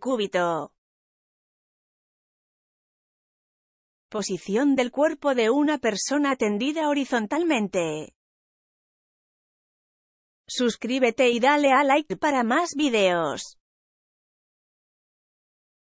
cúbito. Posición del cuerpo de una persona tendida horizontalmente. Suscríbete y dale a like para más videos.